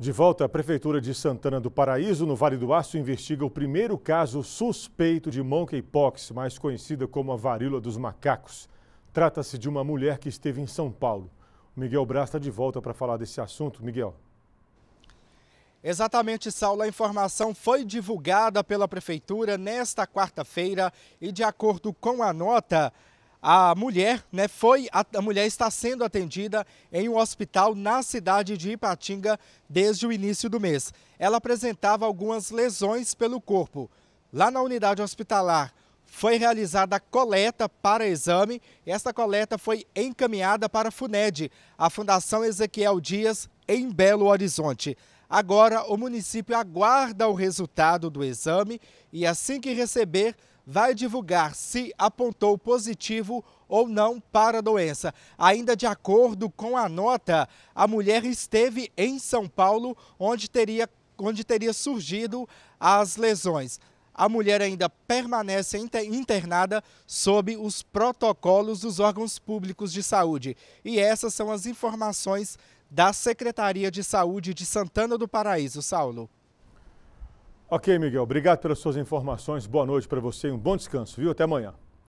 De volta, a Prefeitura de Santana do Paraíso, no Vale do Aço, investiga o primeiro caso suspeito de monkeypox, mais conhecida como a varíola dos macacos. Trata-se de uma mulher que esteve em São Paulo. O Miguel Braz está de volta para falar desse assunto. Miguel. Exatamente, Saulo. A informação foi divulgada pela Prefeitura nesta quarta-feira e, de acordo com a nota, a mulher, né, foi a, a, mulher está sendo atendida em um hospital na cidade de Ipatinga desde o início do mês. Ela apresentava algumas lesões pelo corpo. Lá na unidade hospitalar, foi realizada a coleta para exame. Esta coleta foi encaminhada para a FUNED, a Fundação Ezequiel Dias, em Belo Horizonte. Agora, o município aguarda o resultado do exame e, assim que receber, vai divulgar se apontou positivo ou não para a doença. Ainda de acordo com a nota, a mulher esteve em São Paulo, onde teria, onde teria surgido as lesões a mulher ainda permanece internada sob os protocolos dos órgãos públicos de saúde. E essas são as informações da Secretaria de Saúde de Santana do Paraíso, Saulo. Ok, Miguel. Obrigado pelas suas informações. Boa noite para você e um bom descanso, viu? Até amanhã.